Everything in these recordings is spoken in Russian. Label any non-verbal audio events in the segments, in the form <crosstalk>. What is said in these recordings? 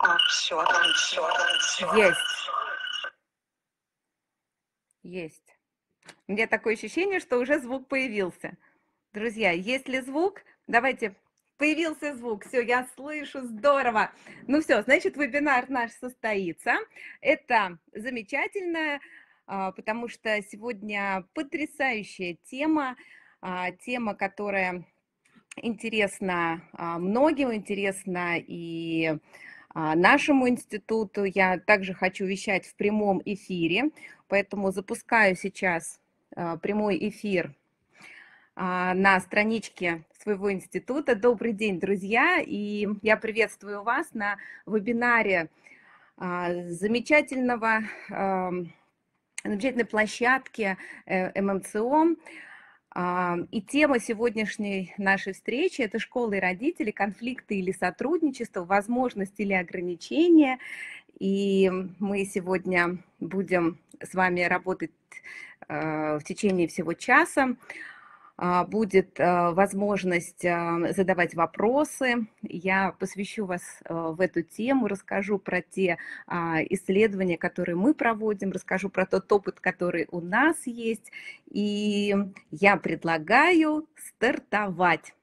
А, все, отлично. отлично. Есть. Есть. У меня такое ощущение, что уже звук появился. Друзья, есть ли звук? Давайте Появился звук, все, я слышу, здорово. Ну все, значит, вебинар наш состоится. Это замечательно, а, потому что сегодня потрясающая тема, а, тема, которая интересна а, многим, интересна и а, нашему институту. Я также хочу вещать в прямом эфире, поэтому запускаю сейчас а, прямой эфир а, на страничке своего института. Добрый день, друзья, и я приветствую вас на вебинаре замечательного замечательной площадке э, ММЦО а, и тема сегодняшней нашей встречи – это школы и родители, конфликты или сотрудничество, возможности или ограничения. И мы сегодня будем с вами работать э, в течение всего часа. А, будет а, возможность а, задавать вопросы. Я посвящу вас в эту тему, расскажу про те исследования, которые мы проводим, расскажу про тот опыт, который у нас есть. И я предлагаю стартовать.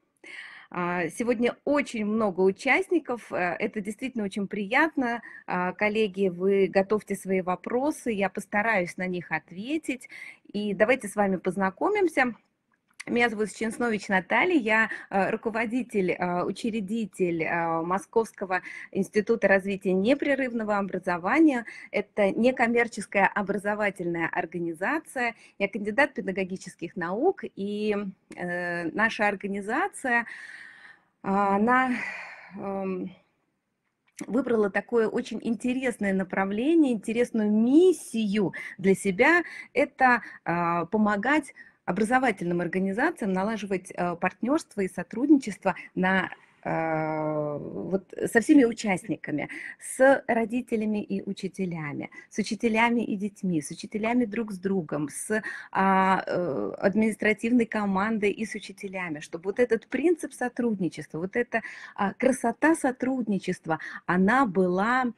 Сегодня очень много участников, э, это действительно очень приятно. Коллеги, вы готовьте свои вопросы, я постараюсь на них ответить. И давайте с вами познакомимся. Меня зовут Ченснович Наталья, я э, руководитель, э, учредитель э, Московского института развития непрерывного образования. Это некоммерческая образовательная организация. Я кандидат педагогических наук, и наша организация, она эм, выбрала такое очень интересное направление, интересную миссию для себя. Это помогать образовательным организациям налаживать э, партнерство и сотрудничество на э, вот со всеми участниками, с родителями и учителями, с учителями и детьми, с учителями друг с другом, с а, э, административной командой и с учителями, чтобы вот этот принцип сотрудничества, вот эта а, красота сотрудничества, она была...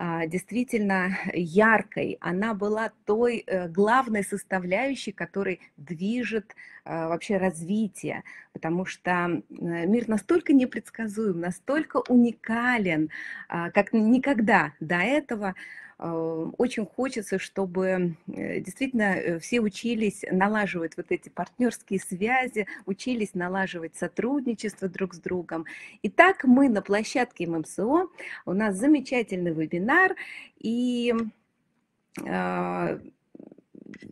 А, действительно яркой, она была той э, главной составляющей, которой движет а, вообще развитие, потому что э, мир настолько непредсказуем, настолько уникален, а, как никогда до этого, Э, очень хочется, чтобы э, действительно э, все учились налаживать вот эти партнерские связи, учились налаживать сотрудничество друг с другом. Итак, мы на площадке ММСО, у нас замечательный вебинар, и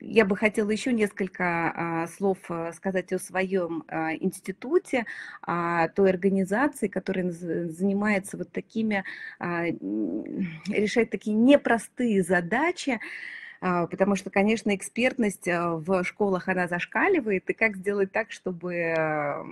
я бы хотела еще несколько а, слов э, сказать о своем а, институте, а, той организации, которая занимается вот такими, <clears throat> решает такие непростые задачи, потому что, конечно, экспертность э, в школах, она зашкаливает, и как сделать так, чтобы э,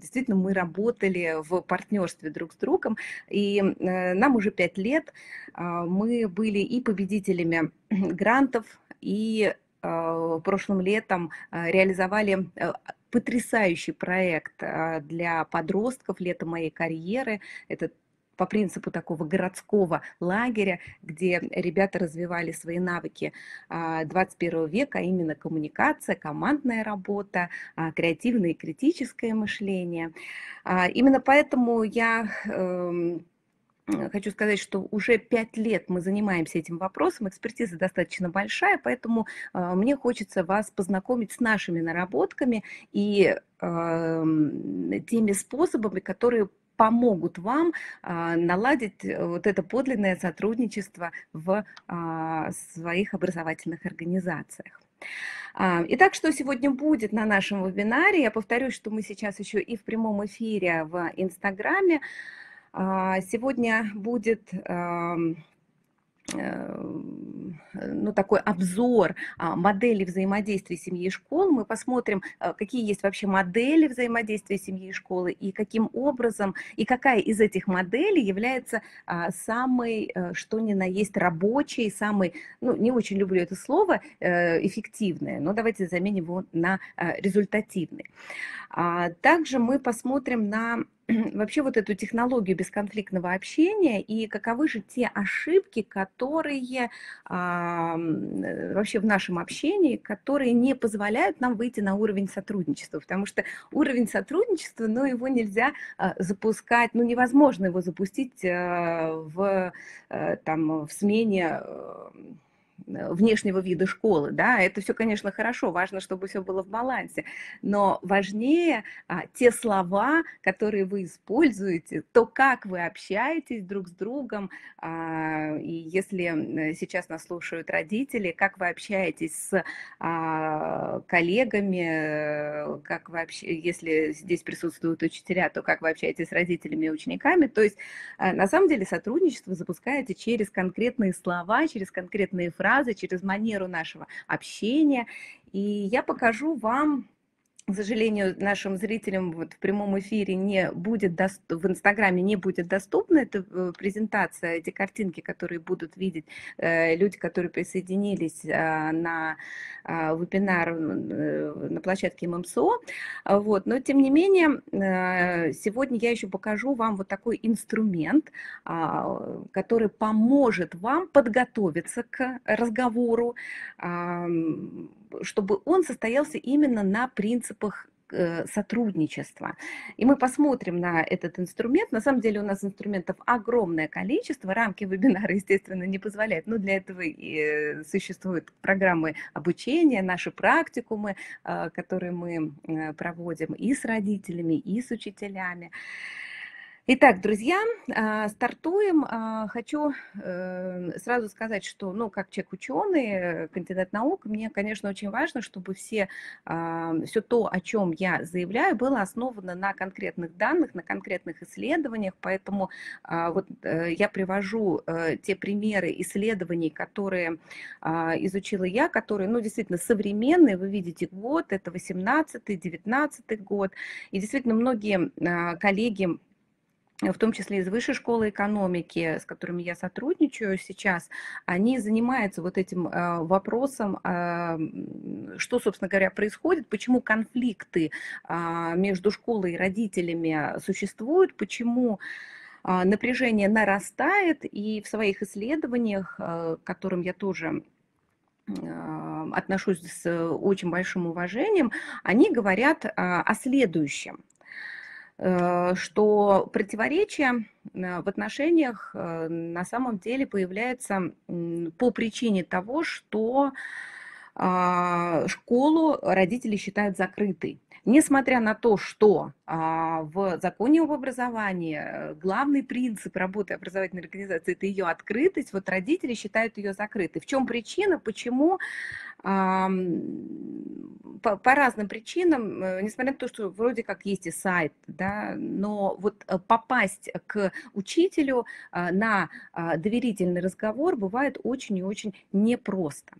действительно мы работали в партнерстве друг с другом, и нам уже пять лет, мы были и победителями <clears throat> грантов, и а, прошлым летом а, реализовали э, потрясающий проект а, для подростков лета моей карьеры. Это по принципу такого городского лагеря, где ребята развивали свои навыки 21 века, а именно коммуникация, командная работа, креативное и критическое мышление. Именно поэтому я эм, Э, хочу сказать, что уже пять лет мы занимаемся этим вопросом, экспертиза достаточно большая, поэтому а, мне хочется вас познакомить с нашими наработками и а, теми способами, которые помогут вам а, наладить э, вот это подлинное сотрудничество в своих образовательных организациях. Итак, что сегодня будет на нашем вебинаре? Я повторюсь, что мы сейчас еще и в прямом эфире в Инстаграме. А, сегодня будет эм, эм, ну, такой обзор а, модели взаимодействия семьи и школы. Мы посмотрим, э, какие есть вообще модели взаимодействия семьи и школы, и каким образом, и какая из этих моделей является а, самой, э, что ни на есть, рабочей, самой, ну, не очень люблю это слово, э, эффективной, но давайте заменим его на результативной. Также мы посмотрим на <clears throat> вообще вот эту технологию бесконфликтного общения и каковы же те ошибки, которые а, э, вообще в нашем общении, которые не позволяют нам выйти на уровень сотрудничества, потому что уровень сотрудничества, ну, его нельзя а, запускать, ну, невозможно его запустить а, в, а, там, в смене... А, Э, внешнего вида школы, да, это все, конечно, хорошо, важно, чтобы все было в балансе, но важнее а, те слова, которые вы используете, то, как вы общаетесь друг с другом, а, и если сейчас нас слушают родители, как вы общаетесь с а, коллегами, э, как вы общ... если здесь присутствуют учителя, то как вы общаетесь с родителями и учениками, то есть а, на самом деле сотрудничество запускаете через конкретные слова, через конкретные фразы, фразы, через манеру нашего общения. И я покажу вам к сожалению, нашим зрителям вот в прямом эфире не будет дост... в Инстаграме не будет доступна эта э, презентация, эти картинки, которые будут видеть э, люди, которые присоединились а, на а, вебинар э, на площадке ММСО. Вот. Но, тем не менее, сегодня я еще покажу вам вот такой инструмент, а, который поможет вам подготовиться к разговору, чтобы он состоялся именно на принципах э, сотрудничества. И мы посмотрим на этот инструмент. На самом деле у нас инструментов огромное количество. Рамки вебинара, <laughs> естественно, не позволяют. Но для этого и существуют программы обучения, наши практикумы, э, которые мы э, проводим и с родителями, и с учителями. Итак, друзья, а, стартуем. А, хочу э, сразу сказать, что, ну, как человек ученый, э, кандидат наук, мне, конечно, очень важно, чтобы все, а, все то, о чем я заявляю, было основано на конкретных данных, на конкретных исследованиях, поэтому вот э, я привожу те примеры исследований, которые изучила я, которые, ну, действительно современные, вы видите год, это 18-19 год, и действительно многие коллеги в том числе из Высшей школы экономики, с которыми я сотрудничаю сейчас, они занимаются вот этим а, вопросом, а, что, собственно говоря, происходит, почему конфликты а, между школой и родителями существуют, почему напряжение нарастает, и в своих исследованиях, к которым я тоже отношусь с э, очень большим уважением, они говорят о следующем. Э, что противоречие э, в отношениях э, на самом деле появляется по причине того, что а, школу родители считают закрытой. Несмотря на то, что а, в законе об образовании э, главный принцип работы образовательной организации – это ее открытость, вот родители считают ее закрытой. В чем причина, почему по, по разным причинам, э, несмотря на то, что вроде как есть и сайт, да, но вот э, попасть к учителю на доверительный разговор бывает очень и очень непросто.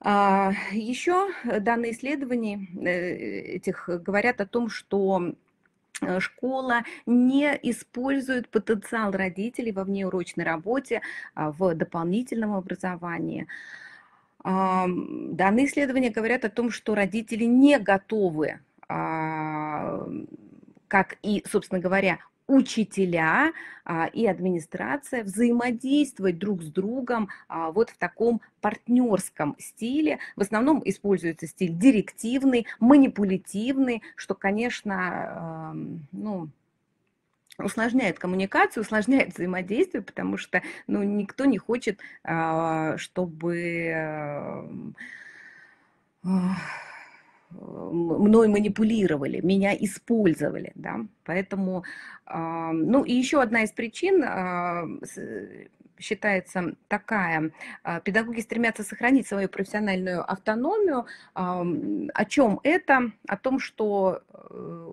А, Еще э, данные исследований э, этих э, говорят о том, что школа не использует потенциал родителей во внеурочной работе, а, в дополнительном образовании. А, данные исследования говорят о том, что родители не готовы, как и, собственно говоря, учителя а, и администрация взаимодействовать друг с другом а, вот в таком партнерском стиле. В основном используется стиль директивный, манипулятивный, что, конечно, эм, ну, усложняет коммуникацию, усложняет взаимодействие, потому что ну, никто не хочет, а, чтобы эм, мной манипулировали, меня использовали, да, поэтому, а, ну и еще одна из причин а, считается такая. А, педагоги стремятся сохранить свою профессиональную автономию. О чем это? О том, что э,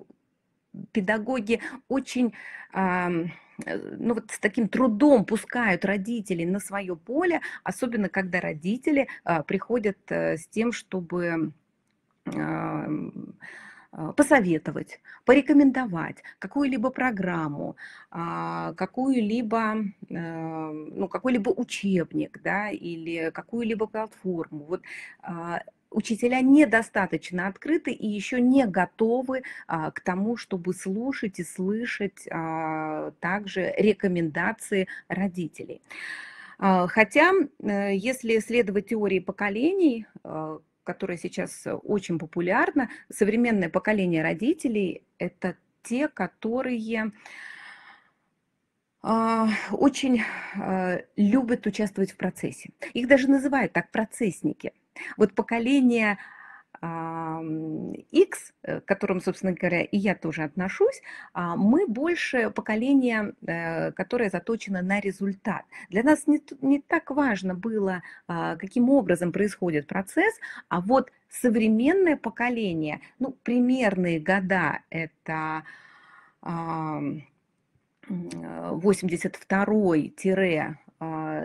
педагоги очень ну, вот с таким трудом пускают родителей на свое поле, особенно когда родители приходят э, с тем, чтобы а, а, посоветовать, порекомендовать какую-либо программу, а, какую-либо, ну, какой-либо учебник да, или какую-либо платформу. Вот учителя недостаточно открыты и еще не готовы к тому, чтобы слушать и слышать также рекомендации родителей. хотя, э, если следовать теории поколений, которая сейчас э, очень популярна, современное поколение родителей – это те, которые а, очень а, любят участвовать в процессе. Их даже называют так процессники. Вот поколение X, а, э, к которым, собственно говоря, и я тоже отношусь, а мы больше поколение, э, которое заточено на результат. Для нас не, не так важно было, а, каким образом происходит процесс, а вот современное поколение, ну, примерные года это... 82-83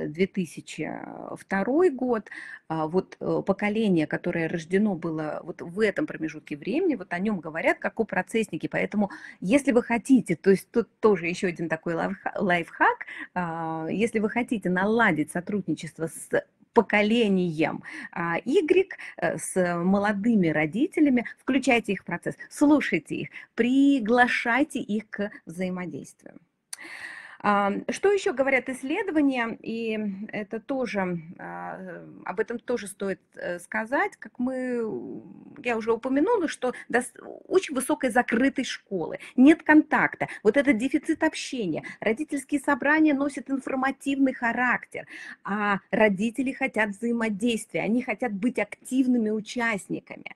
2002 а, год, а, вот э, поколение, которое рождено было вот в этом промежутке времени, вот о нем говорят как о процесснике, поэтому если вы хотите, то есть тут тоже еще один такой лайфхак, а, если вы хотите наладить сотрудничество с поколением Y, э, с молодыми родителями, включайте их в процесс, слушайте их, приглашайте их к взаимодействию. Что еще говорят исследования, и это тоже, а, об этом тоже стоит э, сказать, как мы, я уже упомянула, что очень высокой закрытой школы, нет контакта, вот этот дефицит общения, родительские собрания носят информативный характер, а родители хотят взаимодействия, они хотят быть активными участниками.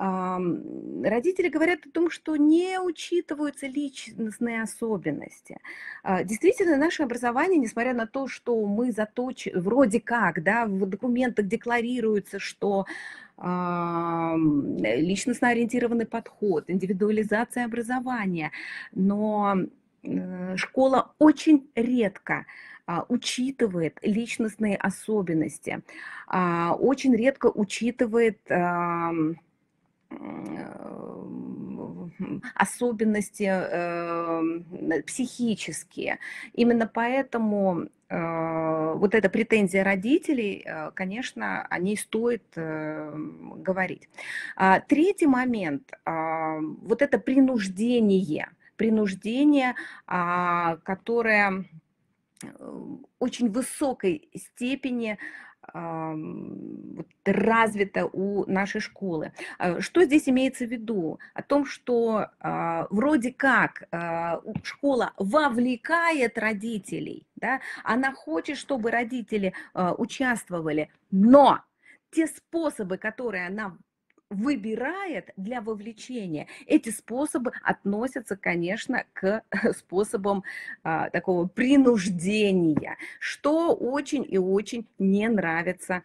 Родители говорят о том, что не учитываются личностные особенности. А, действительно, наше образование, несмотря на то, что мы заточены, вроде как, да, в документах декларируется, что личностно-ориентированный подход, индивидуализация образования, но э, школа очень редко а, учитывает личностные особенности, а, очень редко учитывает Э, особенности э, психические. Именно поэтому э, вот эта претензия родителей, конечно, о ней стоит говорить. А, третий момент, а, вот это принуждение, принуждение, а, которое очень высокой степени развито у нашей школы. А, что здесь имеется в виду? О том, что а, вроде как а, школа вовлекает родителей, да? она хочет, чтобы родители участвовали, но те способы, которые она выбирает для вовлечения. Эти способы относятся, конечно, к <laughs> способам а, такого принуждения, что очень и очень не нравится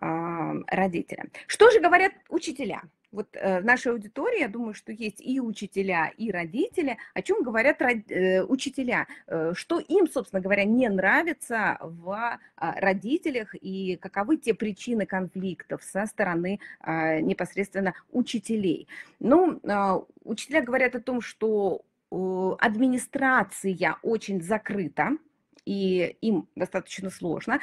а, родителям. Что же говорят учителя? вот э, в нашей аудитории, я думаю, что есть и учителя, и родители, о чем говорят э, учителя, э, что им, собственно говоря, не нравится в а, родителях и каковы те причины конфликтов со стороны а, непосредственно учителей. Ну, а, учителя говорят о том, что администрация очень закрыта, и им достаточно сложно.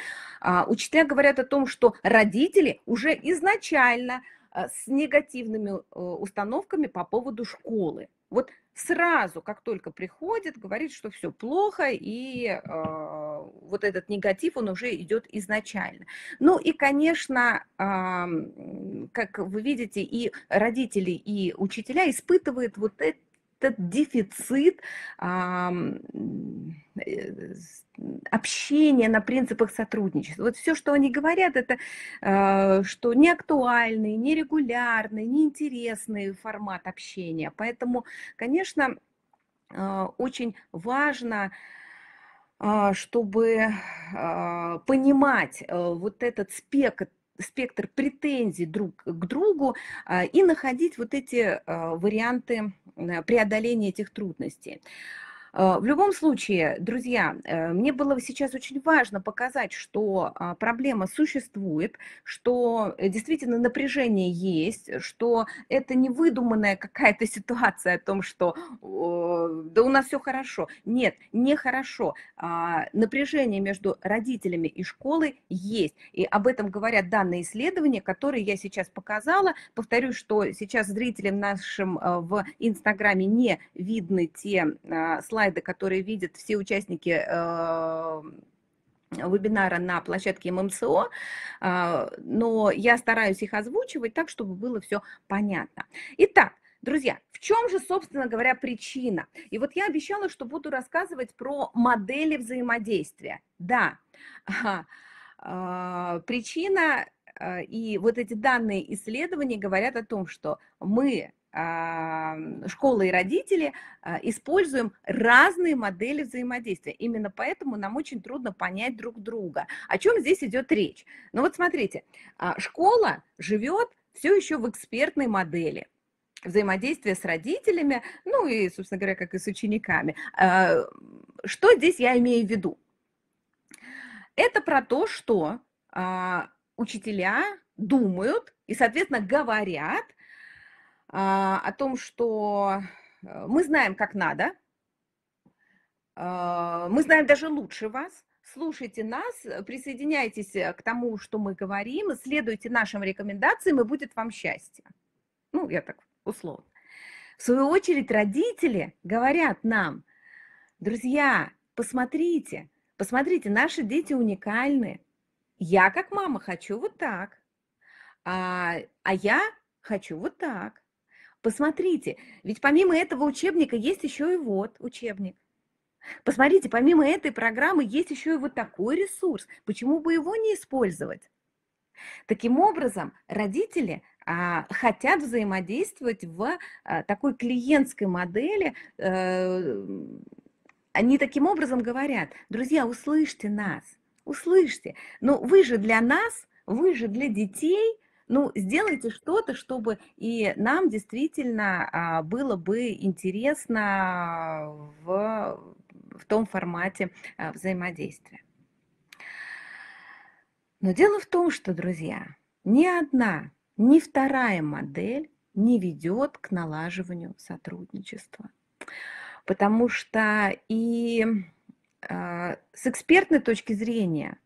Учителя говорят о том, что родители уже изначально Э, с негативными э, установками по поводу школы. Вот сразу, как только приходит, говорит, что все плохо, и э, вот этот негатив, он уже идет изначально. Ну и, конечно, э, как вы видите, и родители, и учителя испытывают вот это этот дефицит а, э, общения на принципах сотрудничества. Вот все, что они говорят, это а, что неактуальный, нерегулярный, неинтересный формат общения. Поэтому, конечно, а, очень важно а, чтобы понимать э, вот этот спектр спектр претензий друг к другу а, и находить вот эти а, варианты преодоления этих трудностей. А, в любом случае, друзья, э, мне было сейчас очень важно показать, что а, проблема существует, что э, действительно напряжение есть, что это не выдуманная <laughs> какая-то ситуация о том, что да у нас все хорошо. Нет, не хорошо. А, напряжение между родителями и школой есть. И об этом говорят данные исследования, которые я сейчас показала. Повторюсь, что сейчас зрителям нашим э, в Инстаграме не видны те слайды, слайды, которые видят все участники э, вебинара на площадке ММСО, э, но я стараюсь их озвучивать так, чтобы было все понятно. Итак, Друзья, в чем же, собственно говоря, причина? И вот я обещала, что буду рассказывать про модели взаимодействия. Да, э, причина и вот эти данные исследований говорят о том, что мы а, школы и родители а, используем разные модели взаимодействия. Именно поэтому нам очень трудно понять друг друга. О чем здесь идет речь? Ну вот смотрите, а, школа живет все еще в экспертной модели взаимодействия с родителями, ну и, собственно говоря, как и с учениками. Что здесь я имею в виду? Это про то, что учителя думают и, соответственно, говорят – а, о том, что э, мы знаем, как надо, а, мы знаем даже лучше вас, слушайте нас, э, присоединяйтесь э, к тому, что мы говорим, следуйте нашим рекомендациям, и будет вам счастье. Ну, я так условно. В свою очередь родители говорят нам, друзья, посмотрите, посмотрите, наши дети уникальны. Я как мама хочу вот так, а, а я хочу вот так. Посмотрите, ведь помимо этого учебника есть еще и вот учебник. Посмотрите, помимо этой программы есть еще и вот такой ресурс. Почему бы его не использовать? Таким образом, родители а, хотят взаимодействовать в а, такой клиентской модели. Э, они таким образом говорят, друзья, услышьте нас, услышьте. Но ну, вы же для нас, вы же для детей, ну, сделайте что-то, чтобы и нам действительно а, было бы интересно в, в том формате а, взаимодействия. Но дело в том, что, друзья, ни одна, ни вторая модель не ведет к налаживанию сотрудничества. Потому что и э, с экспертной точки зрения,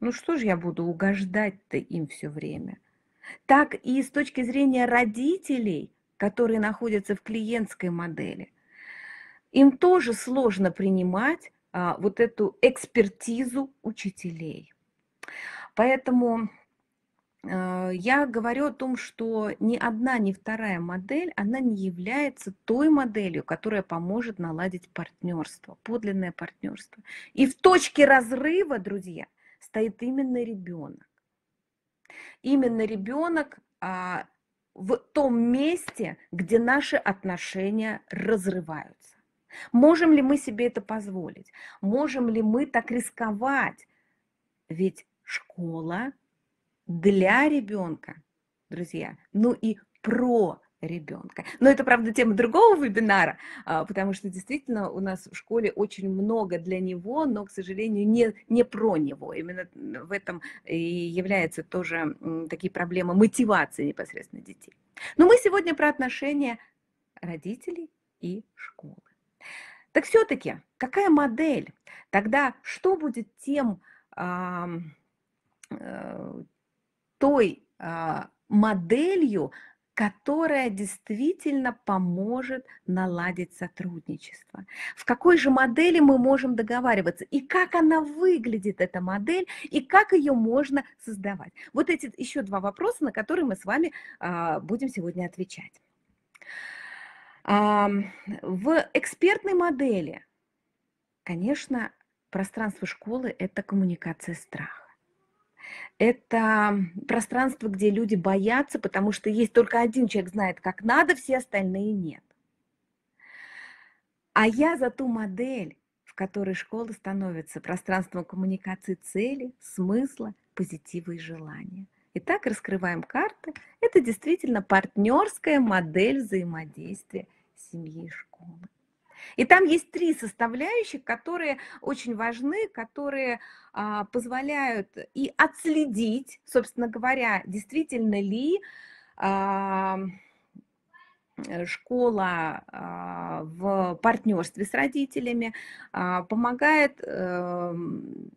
ну что же я буду угождать-то им все время? так и с точки зрения родителей, которые находятся в клиентской модели. Им тоже сложно принимать а, вот эту экспертизу учителей. Поэтому э, я говорю о том, что ни одна, ни вторая модель, она не является той моделью, которая поможет наладить партнерство, подлинное партнерство. И в точке разрыва, друзья, стоит именно ребенок. Именно ребенок а, в том месте, где наши отношения разрываются. Можем ли мы себе это позволить? Можем ли мы так рисковать? Ведь школа для ребенка, друзья, ну и про ребенка. Но это, правда, тема другого вебинара, а, потому что действительно у нас в школе очень много для него, но, к сожалению, не, не про него. Именно в этом и являются тоже такие проблемы мотивации непосредственно детей. Но мы сегодня про отношения родителей и школы. Так все-таки, какая модель? Тогда что будет тем, э, той а, моделью, которая действительно поможет наладить сотрудничество. В какой же модели мы можем договариваться, и как она выглядит, эта модель, и как ее можно создавать. Вот эти еще два вопроса, на которые мы с вами а, будем сегодня отвечать. В экспертной модели, конечно, пространство школы – это коммуникация страха это пространство, где люди боятся, потому что есть только один человек знает, как надо, все остальные нет. А я за ту модель, в которой школа становится пространством коммуникации цели, смысла, позитива и желания. Итак, раскрываем карты. Это действительно партнерская модель взаимодействия семьи и школы. И там есть три составляющих, которые очень важны, которые а, позволяют и отследить, собственно говоря, действительно ли а, э, школа а, в партнерстве с родителями помогает эм,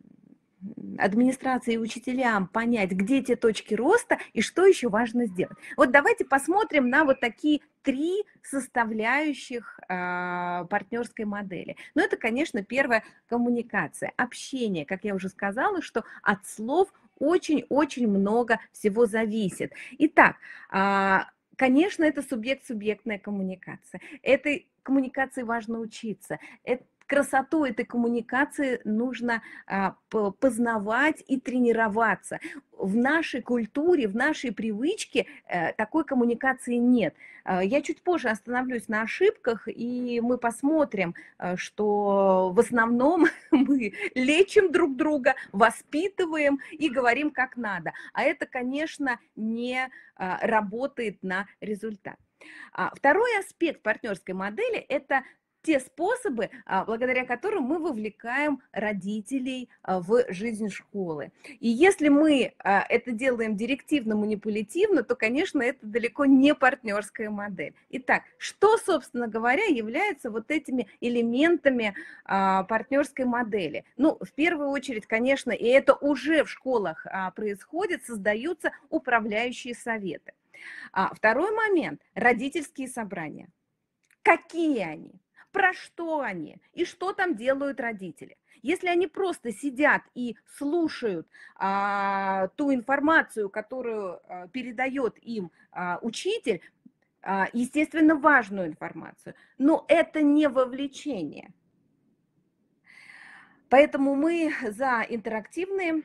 администрации и учителям понять, где те точки роста и что еще важно сделать. Вот давайте посмотрим на вот такие три составляющих э, а, партнерской модели. Ну, это, конечно, первая коммуникация, общение, как я уже сказала, что от слов очень-очень много всего зависит. Итак, э, конечно, это субъект-субъектная коммуникация. Этой коммуникации важно учиться. Это красоту этой коммуникации нужно а, познавать и тренироваться. В нашей культуре, в нашей привычке э, такой коммуникации нет. Э, я чуть позже остановлюсь на ошибках, и мы посмотрим, э, что в основном <laughs> мы лечим друг друга, воспитываем и говорим как надо. А это, конечно, не а, работает на результат. А второй аспект партнерской модели – это те способы, а, благодаря которым мы вовлекаем родителей а, в жизнь школы. И если мы а, это делаем директивно-манипулятивно, то, конечно, это далеко не партнерская модель. Итак, что, собственно говоря, является вот этими элементами партнерской модели? Ну, в первую очередь, конечно, и это уже в школах происходит, создаются управляющие советы. Второй момент – родительские собрания. Какие они? про что они и что там делают родители. Если они просто сидят и слушают а, ту информацию, которую а, передает им а, учитель, а, естественно, важную информацию, но это не вовлечение. Поэтому мы за интерактивные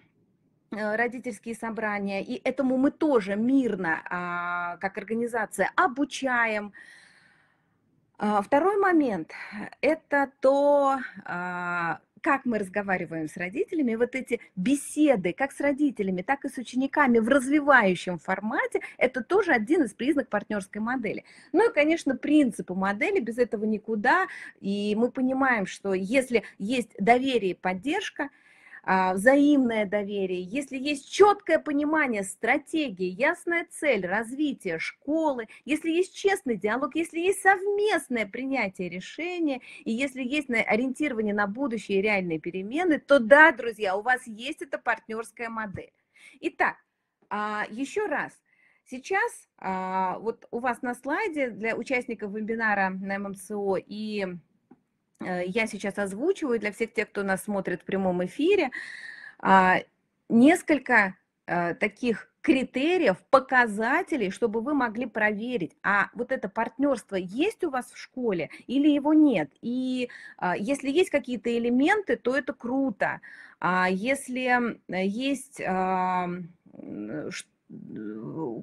э, родительские собрания, и этому мы тоже мирно, а, как организация, обучаем, а, второй момент – это то, а, как мы разговариваем с родителями, вот эти беседы, как с родителями, так и с учениками в развивающем формате, это тоже один из признаков партнерской модели. Ну и, конечно, принципы модели, без этого никуда, и мы понимаем, что если есть доверие и поддержка – а, взаимное доверие, если есть четкое понимание стратегии, ясная цель развития школы, если есть честный диалог, если есть совместное принятие решения, и если есть ориентирование на будущее и реальные перемены, то да, друзья, у вас есть эта партнерская модель. Итак, а, еще раз, Сейчас а, вот у вас на слайде для участников вебинара на ММСО и Э, я сейчас озвучиваю для всех тех, кто нас смотрит в прямом эфире, а, несколько э, таких критериев, показателей, чтобы вы могли проверить, а вот это партнерство есть у вас в школе или его нет. И э, если есть какие-то элементы, то это круто. А если есть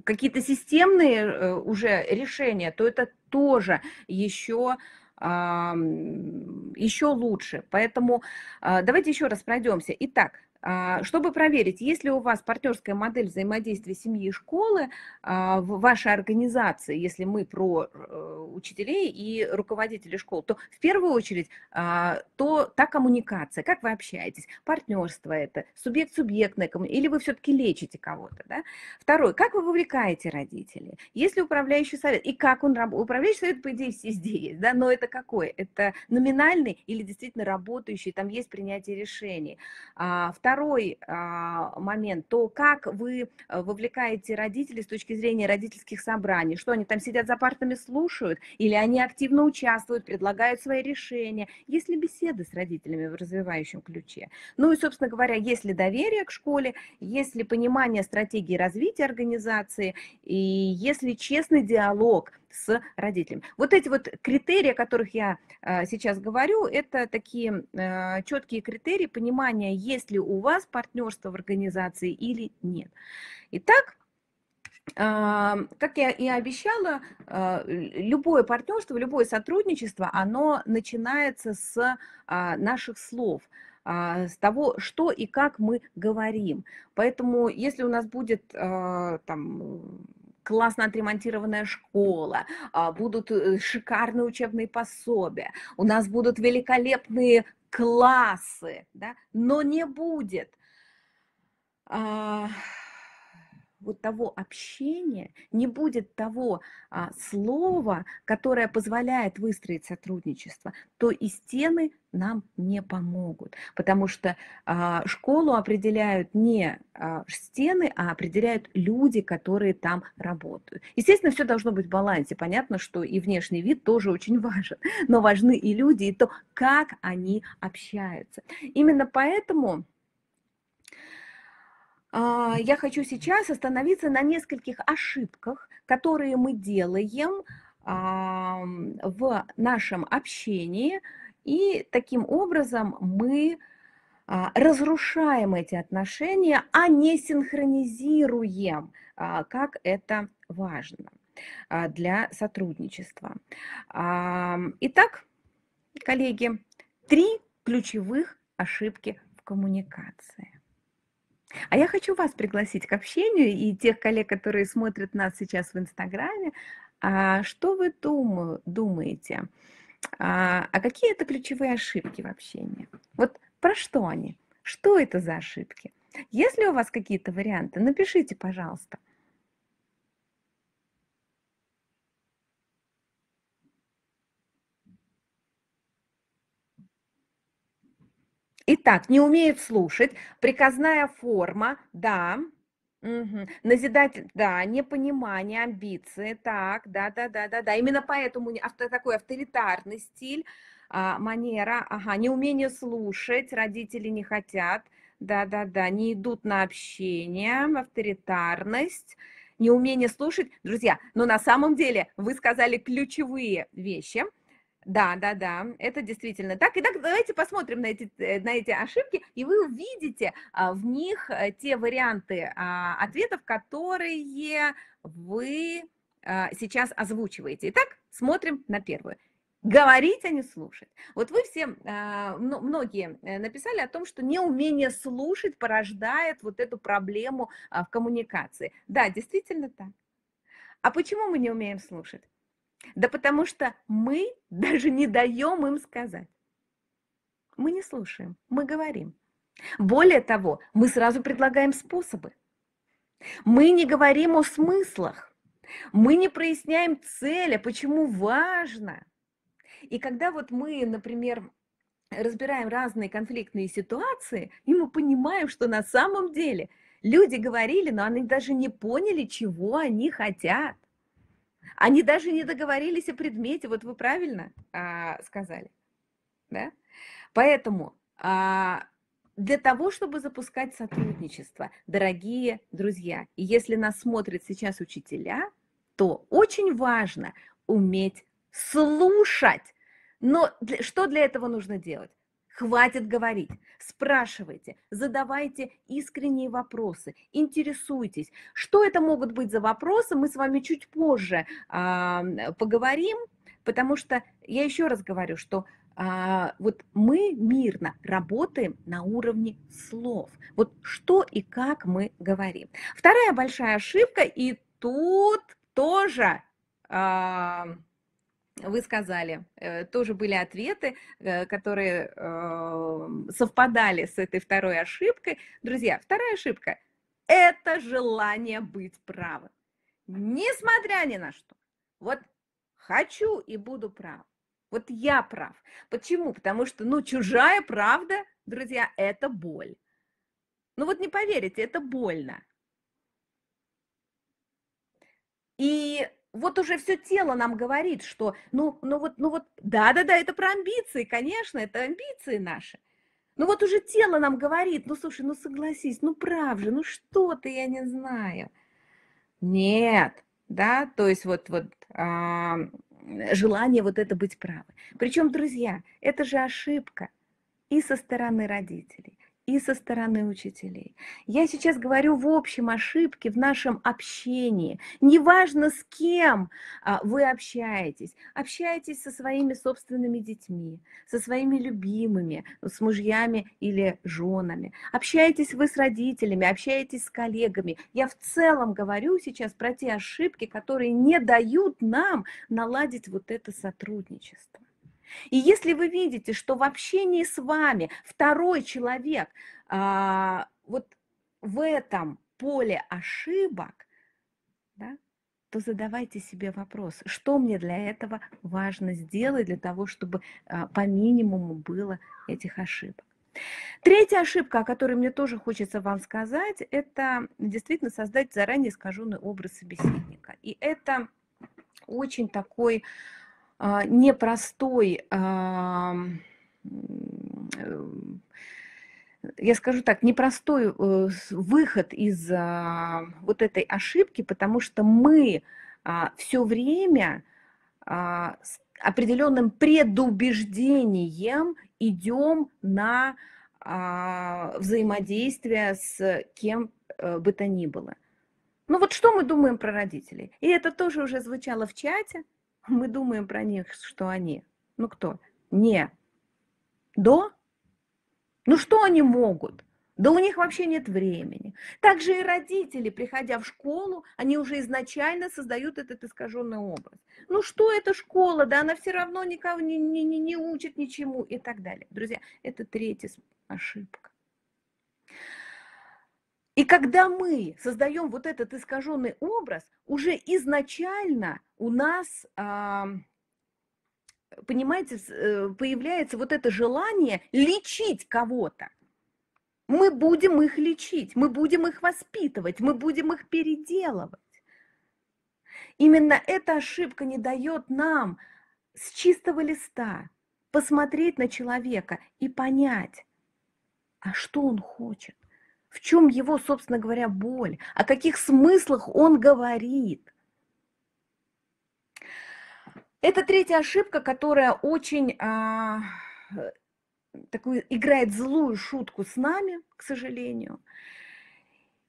какие-то системные уже решения, то это тоже еще еще лучше. Поэтому а, давайте еще раз пройдемся. Итак, а, чтобы проверить, есть ли у вас партнерская модель взаимодействия семьи и школы а, в вашей организации, если мы про э, учителей и руководителей школ, то в первую очередь а, то та коммуникация, как вы общаетесь, партнерство это, субъект субъектное или вы все-таки лечите кого-то. Да? Второе, как вы вовлекаете родителей, есть ли управляющий совет, и как он работает. Управляющий совет, по идее, везде есть, да? но это какой? Это номинальный или действительно работающий, там есть принятие решений. Второе, Второй а, момент, то как вы э, вовлекаете родителей с точки зрения родительских собраний, что они там сидят за партами, слушают, или они активно участвуют, предлагают свои решения, есть ли беседы с родителями в развивающем ключе. Ну и, собственно говоря, есть ли доверие к школе, есть ли понимание стратегии развития организации, и если честный диалог – с родителями. Вот эти вот критерии, о которых я а, сейчас говорю, это такие а, четкие критерии понимания, есть ли у вас партнерство в организации или нет. Итак, а, как я и обещала, любое партнерство, любое сотрудничество, оно начинается с наших слов с того, что и как мы говорим. Поэтому, если у нас будет там классно отремонтированная школа, а, будут э, шикарные учебные пособия, у нас будут великолепные классы, да, но не будет а, вот того общения, не будет того а, слова, которое позволяет выстроить сотрудничество, то и стены нам не помогут, потому что а, школу определяют не а, стены, а определяют люди, которые там работают. Естественно, все должно быть в балансе. Понятно, что и внешний вид тоже очень <laughs> важен, но важны и люди, и то, как они общаются. Именно поэтому а, я хочу сейчас остановиться на нескольких ошибках, которые мы делаем в нашем общении, и таким образом мы а, разрушаем эти отношения, а не синхронизируем, а, как это важно для сотрудничества. Итак, коллеги, три ключевых ошибки в коммуникации. А я хочу вас пригласить к общению и тех коллег, которые смотрят нас сейчас в Инстаграме. А что вы думаю, думаете? А, а какие это ключевые ошибки в общении? Вот про что они? Что это за ошибки? Если у вас какие-то варианты, напишите, пожалуйста. Итак, не умеет слушать, приказная форма, да, Угу. Назидатель, да, непонимание, амбиции, так, да, да, да, да, да. Именно поэтому авто, такой авторитарный стиль, а, манера, ага, неумение слушать, родители не хотят, да, да, да, не идут на общение, авторитарность, неумение слушать. Друзья, но на самом деле вы сказали ключевые вещи – да, да, да, это действительно так. Итак, давайте посмотрим на эти, э, на эти ошибки, и вы увидите а, в них э, те варианты а, ответов, которые вы а, сейчас озвучиваете. Итак, смотрим на первую. Говорить, а не слушать. Вот вы все, многие э, написали о том, что неумение слушать порождает вот эту проблему в коммуникации. Да, действительно так. А почему мы не умеем слушать? Да потому что мы даже не даем им сказать. Мы не слушаем, мы говорим. Более того, мы сразу предлагаем способы. Мы не говорим о смыслах. Мы не проясняем цели, почему важно. И когда вот мы, например, разбираем разные конфликтные ситуации, и мы понимаем, что на самом деле люди говорили, но они даже не поняли, чего они хотят. Они даже не договорились о предмете, вот вы правильно а, сказали. Да? Поэтому а, для того, чтобы запускать сотрудничество, дорогие друзья, если нас смотрят сейчас учителя, то очень важно уметь слушать. Но для, что для этого нужно делать? Хватит говорить, спрашивайте, задавайте искренние вопросы, интересуйтесь. Что это могут быть за вопросы, мы с вами чуть позже а, поговорим, потому что я еще раз говорю, что а, вот мы мирно работаем на уровне слов. Вот что и как мы говорим. Вторая большая ошибка, и тут тоже... А, вы сказали. Э, тоже были ответы, э, которые эм, совпадали с этой второй ошибкой. Друзья, вторая ошибка – это желание быть правым. Несмотря ни на что. Вот хочу и буду прав. Вот я прав. Почему? Потому что, ну, чужая правда, друзья, это боль. Ну вот не поверите, это больно. И вот уже все тело нам говорит, что, ну, ну вот, ну вот, да-да-да, это про амбиции, конечно, это амбиции наши. Ну вот уже тело нам говорит, ну слушай, ну согласись, ну прав же, ну что ты, я не знаю. Нет, да, то есть вот, вот а, желание вот это быть правым. Причем, друзья, это же ошибка и со стороны родителей, и со стороны учителей. Я сейчас говорю в общем ошибке в нашем общении. Неважно, с кем а, вы общаетесь. Общаетесь со своими собственными детьми, со своими любимыми, ну, с мужьями или женами. Общаетесь вы с родителями, общаетесь с коллегами. Я в целом говорю сейчас про те ошибки, которые не дают нам наладить вот это сотрудничество. И если вы видите, что в общении с вами второй человек а, вот в этом поле ошибок, да, то задавайте себе вопрос, что мне для этого важно сделать, для того, чтобы а, по минимуму было этих ошибок. Третья ошибка, о которой мне тоже хочется вам сказать, это действительно создать заранее искаженный образ собеседника. И это очень такой а, непростой, а, эм, я скажу так, непростой э, выход из а, вот этой ошибки, потому что мы все время с определенным предубеждением идем на взаимодействие с кем э, бы то ни было. Ну вот что мы думаем про родителей? И это тоже уже звучало в чате, мы думаем про них, что они. Ну кто? Не. До? Ну что они могут? Да у них вообще нет времени. Также и родители, приходя в школу, они уже изначально создают этот искаженный образ. Ну что это школа, да она все равно никого не, не, не, не учит ничему и так далее. Друзья, это третья ошибка. И когда мы создаем вот этот искаженный образ, уже изначально у нас, а, понимаете, э, появляется вот это желание лечить кого-то. Мы будем их лечить, мы будем их воспитывать, мы будем их переделывать. Именно эта ошибка не дает нам с чистого листа посмотреть на человека и понять, а что он хочет в чем его, собственно говоря, боль, о каких смыслах он говорит. Это третья ошибка, которая очень а, такую, играет злую шутку с нами, к сожалению.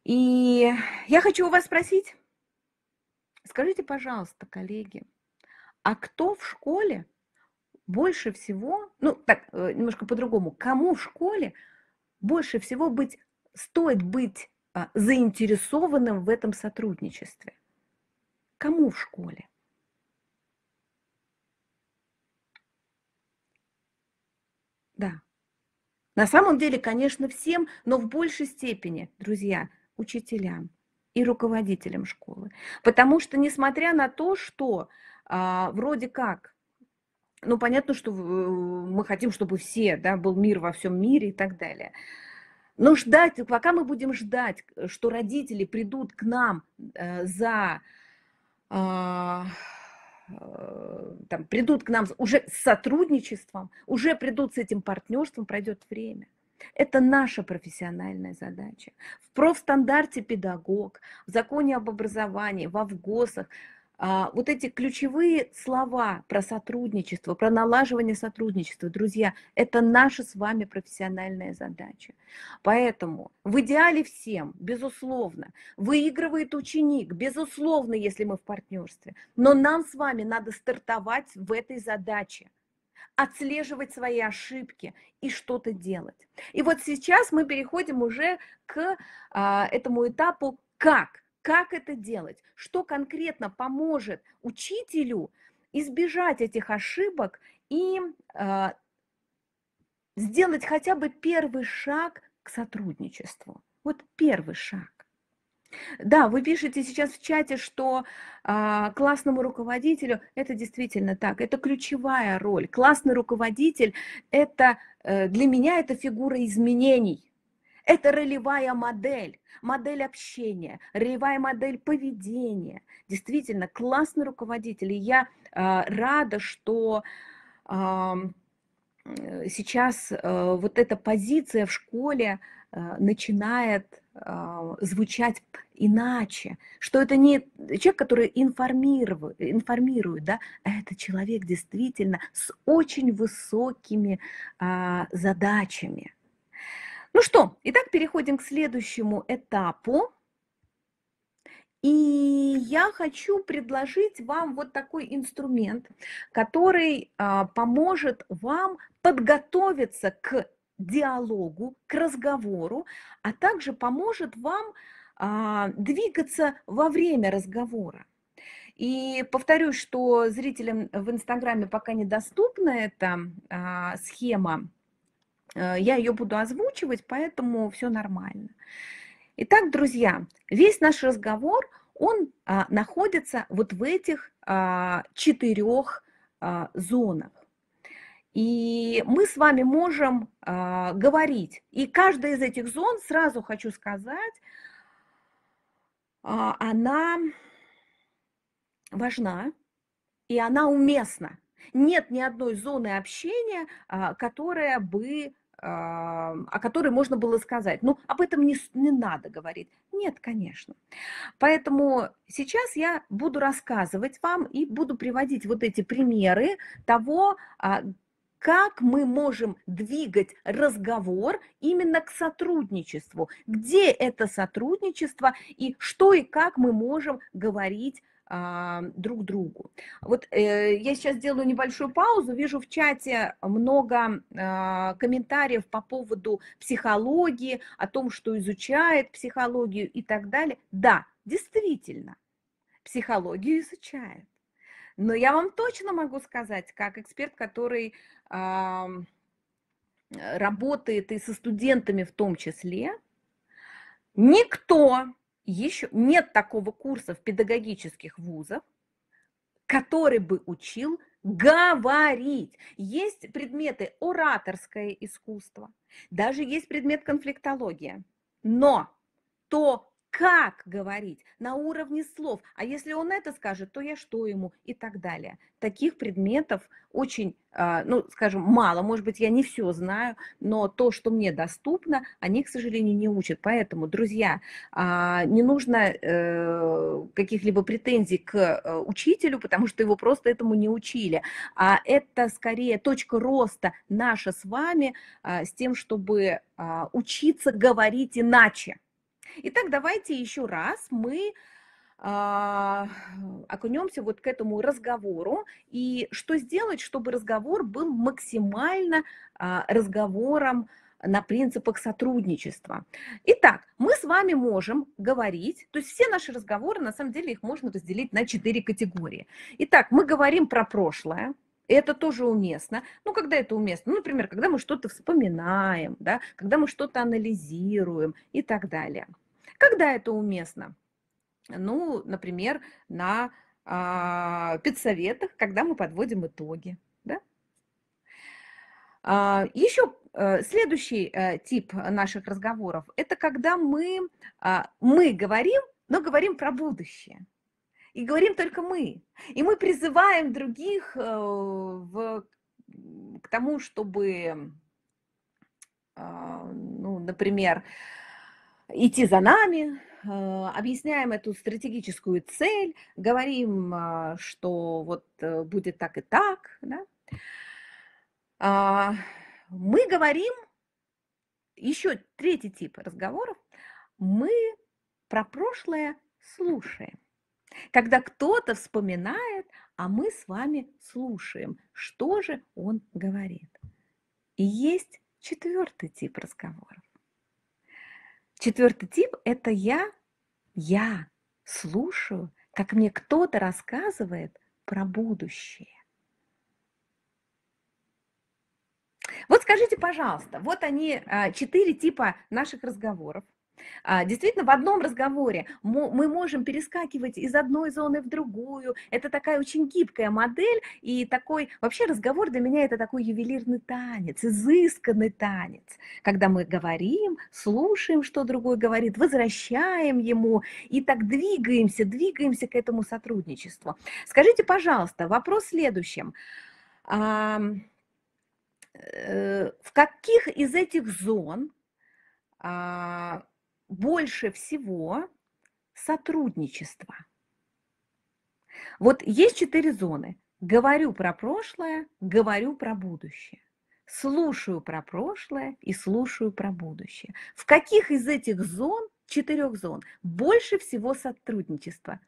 И я хочу у вас спросить, скажите, пожалуйста, коллеги, а кто в школе больше всего, ну так, э, немножко по-другому, кому в школе больше всего быть стоит быть а, заинтересованным в этом сотрудничестве? Кому в школе? Да. На самом деле, конечно, всем, но в большей степени, друзья, учителям и руководителям школы. Потому что, несмотря на то, что а, вроде как, ну, понятно, что э, мы хотим, чтобы все, да, был мир во всем мире и так далее – но ждать, пока мы будем ждать, э, что родители придут к нам э, за а, э, там, придут к нам уже с сотрудничеством, уже придут с этим партнерством, пройдет время. Это наша профессиональная задача. В профстандарте педагог, в законе об образовании, во ВГОСах – а, вот эти ключевые слова про сотрудничество, про налаживание сотрудничества, друзья, это наша с вами профессиональная задача. Поэтому в идеале всем, безусловно, выигрывает ученик, безусловно, если мы в партнерстве. Но нам с вами надо стартовать в этой задаче отслеживать свои ошибки и что-то делать. И вот сейчас мы переходим уже к а, этому этапу как как это делать? Что конкретно поможет учителю избежать этих ошибок и э, сделать хотя бы первый шаг к сотрудничеству? Вот первый шаг. Да, вы пишете сейчас в чате, что э, классному руководителю это действительно так, это ключевая роль. Классный руководитель это э, для меня это фигура изменений. Это ролевая модель, модель общения, ролевая модель поведения. Действительно, классный руководитель. И я э, рада, что э, сейчас э, вот эта позиция в школе э, начинает э, звучать иначе, что это не человек, который информирует, информирует да, а это человек действительно с очень высокими э, задачами. Ну что, итак, переходим к следующему этапу. И я хочу предложить вам вот такой инструмент, который а, поможет вам подготовиться к диалогу, к разговору, а также поможет вам а, двигаться во время разговора. И повторюсь, что зрителям в Инстаграме пока недоступна эта а, схема Э, я ее буду озвучивать, поэтому все нормально. Итак, друзья, весь наш разговор, он а, находится вот в этих а, четырех а, зонах. И мы с вами можем а, говорить. И каждая из этих зон, сразу хочу сказать, а, она важна и она уместна. Нет ни одной зоны общения, а, которая бы а, о которой можно было сказать, ну, об этом не, не надо говорить. Нет, конечно. Поэтому сейчас я буду рассказывать вам и буду приводить вот эти примеры того, а, как мы можем двигать разговор именно к сотрудничеству, где это сотрудничество и что и как мы можем говорить а, друг другу. Вот э, я сейчас делаю небольшую паузу, вижу в чате много а, комментариев по поводу психологии, о том, что изучает психологию и так далее. Да, действительно, психологию изучает. Но я вам точно могу сказать, как эксперт, который а, работает и со студентами в том числе, никто еще нет такого курса в педагогических вузах, который бы учил говорить. Есть предметы ораторское искусство, даже есть предмет конфликтология. Но то, как говорить, на уровне слов. А если он это скажет, то я что ему и так далее. Таких предметов очень, а, ну, скажем, мало. Может быть, я не все знаю, но то, что мне доступно, они, к сожалению, не учат. Поэтому, друзья, а, не нужно э, каких-либо претензий к э, учителю, потому что его просто этому не учили. А это скорее точка роста наша с вами а, с тем, чтобы учиться говорить иначе. Итак, давайте еще раз мы а, окунемся вот к этому разговору и что сделать, чтобы разговор был максимально а, разговором на принципах сотрудничества. Итак, мы с вами можем говорить, то есть все наши разговоры, на самом деле, их можно разделить на четыре категории. Итак, мы говорим про прошлое, это тоже уместно. Ну, когда это уместно? Ну, например, когда мы что-то вспоминаем, да, когда мы что-то анализируем и так далее. Когда это уместно? Ну, например, на э, педсоветах, когда мы подводим итоги. Да? Э, а, еще э, следующий э, тип наших разговоров – это когда мы, э, мы говорим, но говорим про будущее. И говорим только мы. И мы призываем других э, в, к тому, чтобы, э, ну, например, э, идти за нами, э, объясняем эту стратегическую цель, говорим, э, что вот э, будет так и так. Да? А, мы говорим, еще третий тип разговоров, мы про прошлое слушаем. Когда кто-то вспоминает, а мы с вами слушаем, что же он говорит. И есть четвертый тип разговоров. Четвертый тип – это я, я слушаю, как мне кто-то рассказывает про будущее. Вот скажите, пожалуйста, вот они а, четыре типа наших разговоров. А, действительно, в одном разговоре мы можем перескакивать из одной зоны в другую. Это такая очень гибкая модель, и такой вообще разговор для меня это такой ювелирный танец, изысканный танец, когда мы говорим, слушаем, что другой говорит, возвращаем ему, и так двигаемся, двигаемся к этому сотрудничеству. Скажите, пожалуйста, вопрос в следующем э, в каких из этих зон а, больше всего сотрудничества. Вот есть четыре зоны. Говорю про прошлое, говорю про будущее. Слушаю про прошлое и слушаю про будущее. В каких из этих зон, четырех зон, больше всего сотрудничества?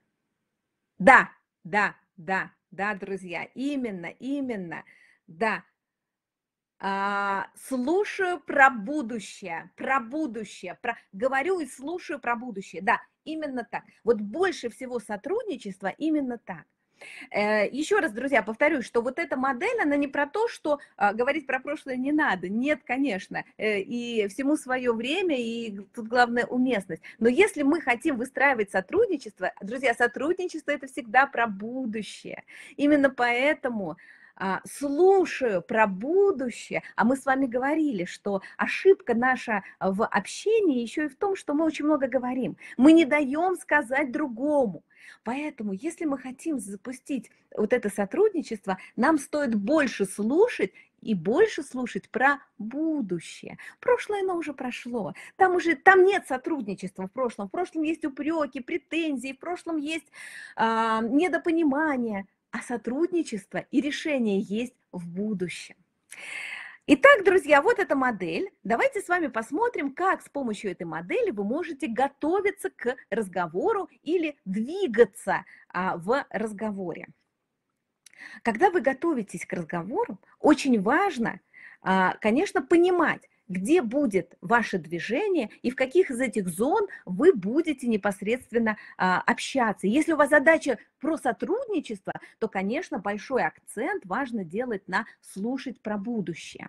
Да, да, да, да, друзья, именно, именно, да, а, слушаю про будущее, про будущее, про... говорю и слушаю про будущее. Да, именно так. Вот больше всего сотрудничества именно так. Э, еще раз, друзья, повторюсь, что вот эта модель, она не про то, что а, говорить про прошлое не надо. Нет, конечно, э, и всему свое время, и тут главное уместность. Но если мы хотим выстраивать сотрудничество, друзья, сотрудничество это всегда про будущее. Именно поэтому а, слушаю про будущее, а мы с вами говорили, что ошибка наша в общении еще и в том, что мы очень много говорим, мы не даем сказать другому. Поэтому, если мы хотим запустить вот это сотрудничество, нам стоит больше слушать и больше слушать про будущее. Прошлое, оно уже прошло. Там уже там нет сотрудничества в прошлом. В прошлом есть упреки, претензии, в прошлом есть э, недопонимание а сотрудничество и решение есть в будущем. Итак, друзья, вот эта модель. Давайте с вами посмотрим, как с помощью этой модели вы можете готовиться к разговору или двигаться а, в разговоре. Когда вы готовитесь к разговору, очень важно, а, конечно, понимать, где будет ваше движение и в каких из этих зон вы будете непосредственно а, общаться. Если у вас задача про сотрудничество, то, конечно, большой акцент важно делать на слушать про будущее.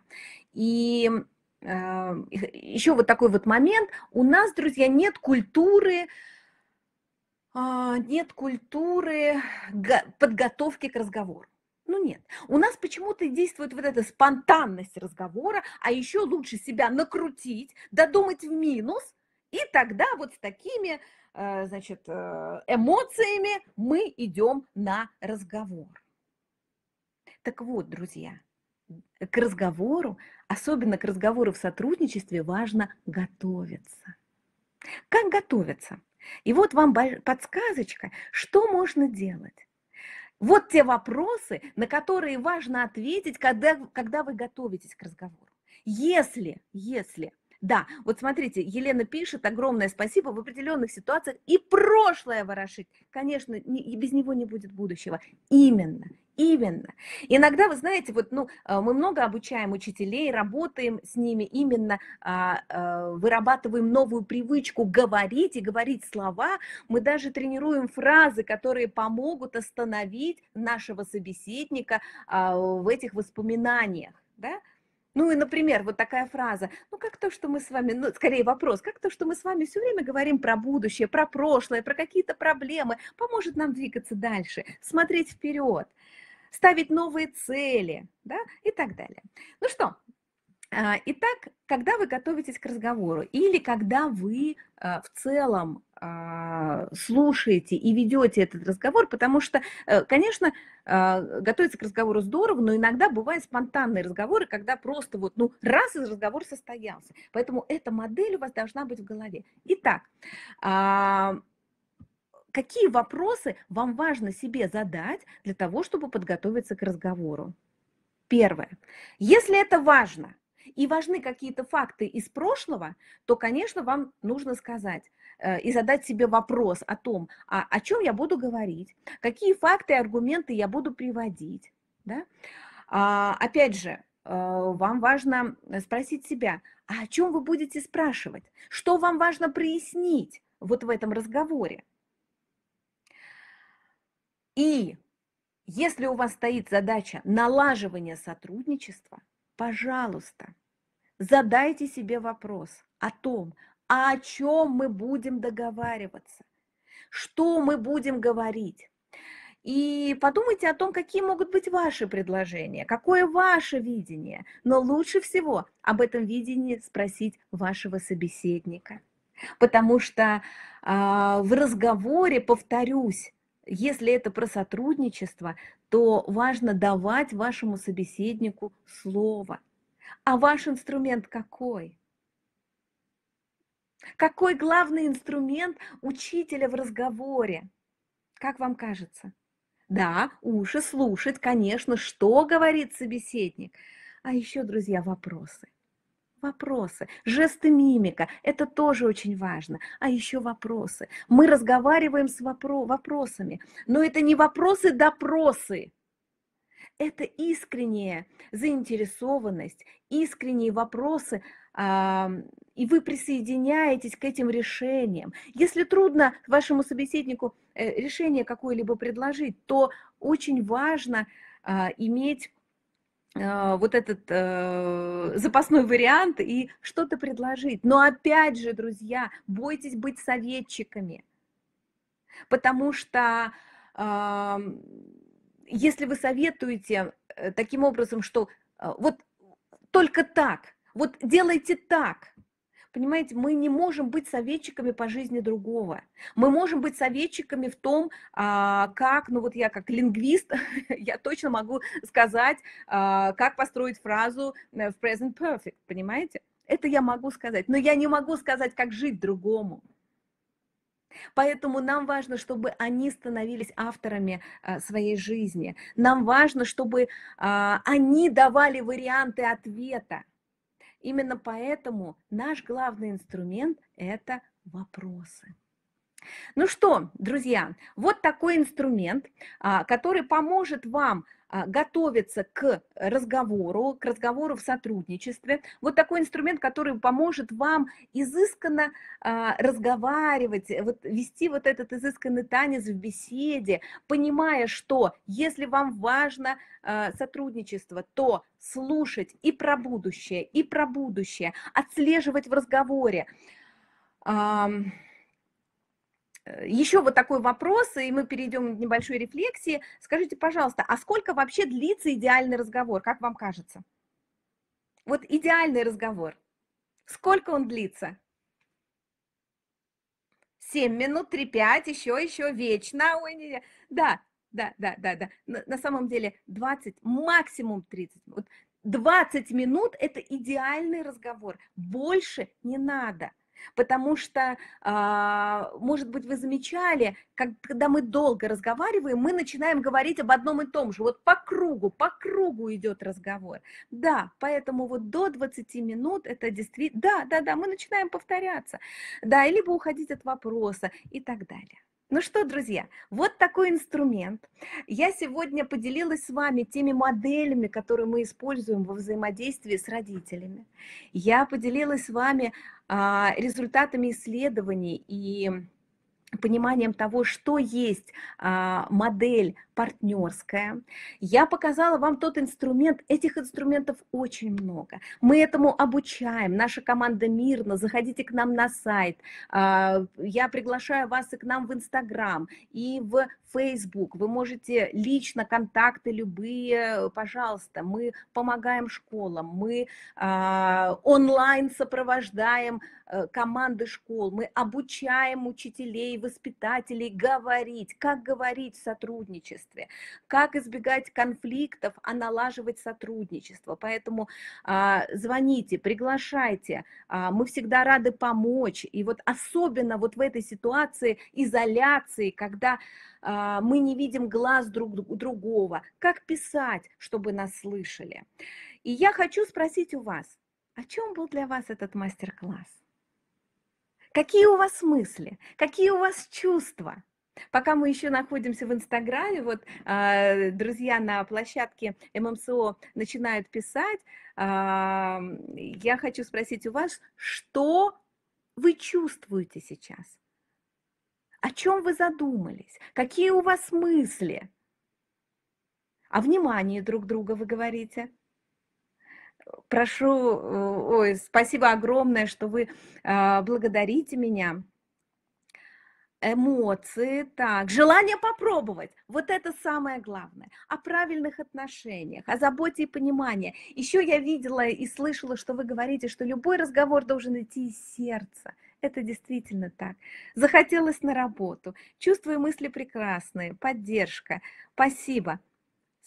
И а, еще вот такой вот момент. У нас, друзья, нет культуры а, нет культуры подготовки к разговору. Ну нет, у нас почему-то действует вот эта спонтанность разговора, а еще лучше себя накрутить, додумать в минус, и тогда вот с такими, э, значит, э, эмоциями мы идем на разговор. Так вот, друзья, к разговору, особенно к разговору в сотрудничестве, важно готовиться. Как готовиться? И вот вам подсказочка, что можно делать. Вот те вопросы, на которые важно ответить, когда, когда вы готовитесь к разговору. Если, если да, вот смотрите, Елена пишет, огромное спасибо в определенных ситуациях и прошлое ворошить. Конечно, не, и без него не будет будущего. Именно, Именно. Иногда, вы знаете, вот, ну, э, мы много обучаем учителей, работаем с ними, именно а, а, вырабатываем новую привычку говорить и говорить слова. Мы даже тренируем фразы, которые помогут остановить нашего собеседника а, в этих воспоминаниях. Да? Ну и, например, вот такая фраза, ну как то, что мы с вами, ну скорее вопрос, как то, что мы с вами все время говорим про будущее, про прошлое, про какие-то проблемы, поможет нам двигаться дальше, смотреть вперед ставить новые цели да, и так далее. Ну что, а, Итак, когда вы готовитесь к разговору или когда вы а, в целом а, слушаете и ведете этот разговор, потому что, э, конечно, готовиться к разговору здорово, но иногда бывают спонтанные разговоры, когда просто вот, ну, раз и разговор состоялся. Поэтому эта модель у вас должна быть в голове. Итак, какие вопросы вам важно себе задать для того, чтобы подготовиться к разговору. Первое. Если это важно и важны какие-то факты из прошлого, то, конечно, вам нужно сказать э, и задать себе вопрос о том, а, о чем я буду говорить, какие факты и аргументы я буду приводить. Да? А, опять же, э, вам важно спросить себя, а о чем вы будете спрашивать, что вам важно прояснить вот в этом разговоре. И если у вас стоит задача налаживания сотрудничества, пожалуйста, задайте себе вопрос о том, а о чем мы будем договариваться, что мы будем говорить. И подумайте о том, какие могут быть ваши предложения, какое ваше видение. Но лучше всего об этом видении спросить вашего собеседника. Потому что э, в разговоре, повторюсь, если это про сотрудничество, то важно давать вашему собеседнику слово. А ваш инструмент какой? Какой главный инструмент учителя в разговоре? Как вам кажется? Да, уши слушать, конечно, что говорит собеседник. А еще, друзья, вопросы. Вопросы, жесты, мимика, это тоже очень важно. А еще вопросы. Мы разговариваем с вопро- вопросами, но это не вопросы-допросы. Это искренняя заинтересованность, искренние вопросы, а, и вы присоединяетесь к этим решениям. Если трудно вашему собеседнику э, решение какое-либо предложить, то очень важно а, иметь а, вот этот э, запасной вариант и что-то предложить. Но опять же, друзья, бойтесь быть советчиками, потому что э, если вы советуете э, таким образом, что э, вот только так, вот делайте так, Понимаете, мы не можем быть советчиками по жизни другого. Мы можем быть советчиками в том, а, как, ну вот я как лингвист, <laughs> я точно могу сказать, а, как построить фразу э, в present perfect, понимаете? Это я могу сказать, но я не могу сказать, как жить другому. Поэтому нам важно, чтобы они становились авторами э, своей жизни. Нам важно, чтобы а, они давали варианты ответа. Именно поэтому наш главный инструмент – это вопросы. Ну что, друзья, вот такой инструмент, а, который поможет вам а, готовиться к разговору, к разговору в сотрудничестве. Вот такой инструмент, который поможет вам изысканно а, разговаривать, вот, вести вот этот изысканный танец в беседе, понимая, что если вам важно а, сотрудничество, то слушать и про будущее, и про будущее, отслеживать в разговоре. Еще вот такой вопрос, и мы перейдем к небольшой рефлексии. Скажите, пожалуйста, а сколько вообще длится идеальный разговор, как вам кажется? Вот идеальный разговор. Сколько он длится? 7 минут, 3-5, еще, еще, вечно. Ой, не, не. Да, да, да, да, да. На, на самом деле 20, максимум 30. Вот 20 минут – это идеальный разговор. Больше не надо – Потому что, а, может быть, вы замечали, когда мы долго разговариваем, мы начинаем говорить об одном и том же. Вот по кругу, по кругу идет разговор. Да, поэтому вот до 20 минут это действительно... Да, да, да, мы начинаем повторяться. Да, либо уходить от вопроса и так далее. Ну что, друзья, вот такой инструмент. Я сегодня поделилась с вами теми моделями, которые мы используем во взаимодействии с родителями. Я поделилась с вами а, результатами исследований и пониманием того, что есть а, модель партнерская. Я показала вам тот инструмент, этих инструментов очень много. Мы этому обучаем, наша команда мирно, заходите к нам на сайт, а, я приглашаю вас и к нам в Инстаграм, и в Facebook, вы можете лично, контакты любые, пожалуйста, мы помогаем школам, мы а, онлайн сопровождаем э, команды школ, мы обучаем учителей, воспитателей говорить, как говорить в сотрудничестве, удовольствие, как избегать конфликтов, а налаживать сотрудничество. Поэтому а, звоните, приглашайте, а, мы всегда рады помочь. И вот особенно вот в этой ситуации изоляции, когда а, мы не видим глаз друг другого, как писать, чтобы нас слышали. И я хочу спросить у вас, о а чем был для вас этот мастер-класс? Какие у вас мысли? Какие у вас чувства? Пока мы еще находимся в Инстаграме, вот э, друзья на площадке ММСО начинают писать, э, я хочу спросить у вас, что вы чувствуете сейчас? О чем вы задумались? Какие у вас мысли? О внимании друг друга вы говорите? Прошу, э, ой, спасибо огромное, что вы э, благодарите меня эмоции, так, желание попробовать. Вот это самое главное. О правильных отношениях, о заботе и понимании. Еще я видела и слышала, что вы говорите, что любой разговор должен идти из сердца. Это действительно так. Захотелось на работу. Чувства и мысли прекрасные. Поддержка. Спасибо.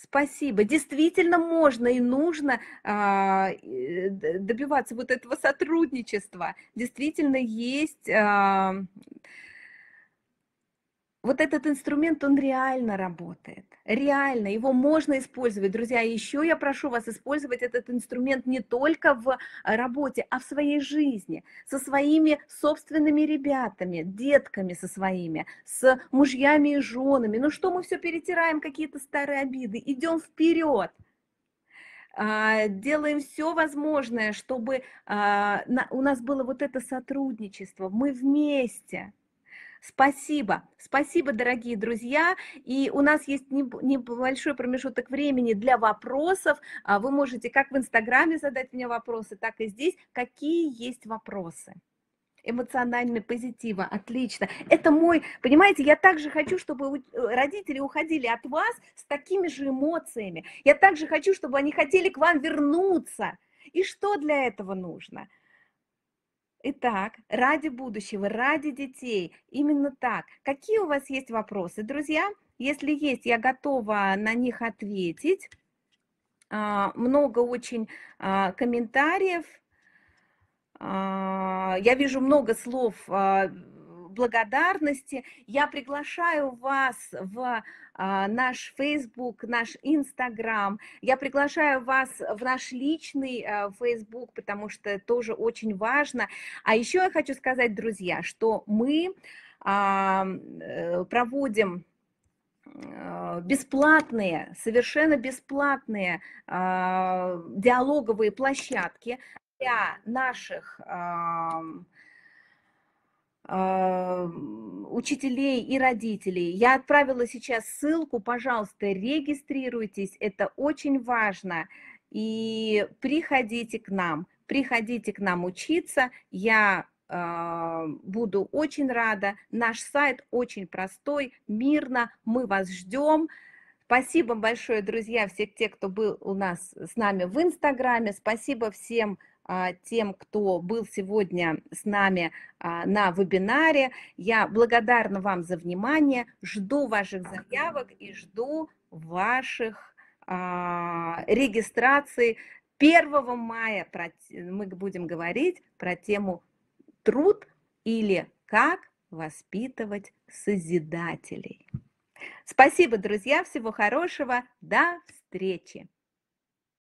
Спасибо. Действительно можно и нужно а, э, добиваться вот этого сотрудничества. Действительно есть... А, вот этот инструмент, он реально работает, реально, его можно использовать. Друзья, еще я прошу вас использовать этот инструмент не только в э, работе, а в своей жизни, со своими собственными ребятами, детками со своими, с мужьями и женами. Ну что мы все перетираем, какие-то старые обиды, идем вперед а, делаем все возможное, чтобы а, у нас было вот это сотрудничество. Мы вместе, Спасибо, спасибо, дорогие друзья. И у нас есть небольшой промежуток времени для вопросов. А вы можете как в Инстаграме задать мне вопросы, так и здесь. Какие есть вопросы? эмоционального позитива. Отлично. Это мой, понимаете, я также хочу, чтобы э, родители уходили от вас с такими же эмоциями. Я также хочу, чтобы они хотели к вам вернуться. И что для этого нужно? Итак, ради будущего, ради детей, именно так. Какие у вас есть вопросы, друзья? Если есть, я готова на них ответить. А, много очень а, комментариев. А, я вижу много слов благодарности. Я приглашаю вас в а, наш Facebook, наш Instagram. Я приглашаю вас в наш личный э, Facebook, потому что тоже очень важно. А еще я хочу сказать, друзья, что мы а, э, проводим э, бесплатные, совершенно бесплатные а, диалоговые площадки для наших а, учителей и родителей. Я отправила сейчас ссылку, пожалуйста, регистрируйтесь, это очень важно. И приходите к нам, приходите к нам учиться, я э, буду очень рада. Наш сайт очень простой, мирно, мы вас ждем. Спасибо большое, друзья, все те, кто был у нас с нами в Инстаграме. Спасибо всем а, тем, кто был сегодня с нами а, на вебинаре. Я благодарна вам за внимание, жду ваших заявок и жду ваших а, регистраций. 1 мая мы будем говорить про тему труд или как воспитывать созидателей. Спасибо, друзья, всего хорошего, до встречи!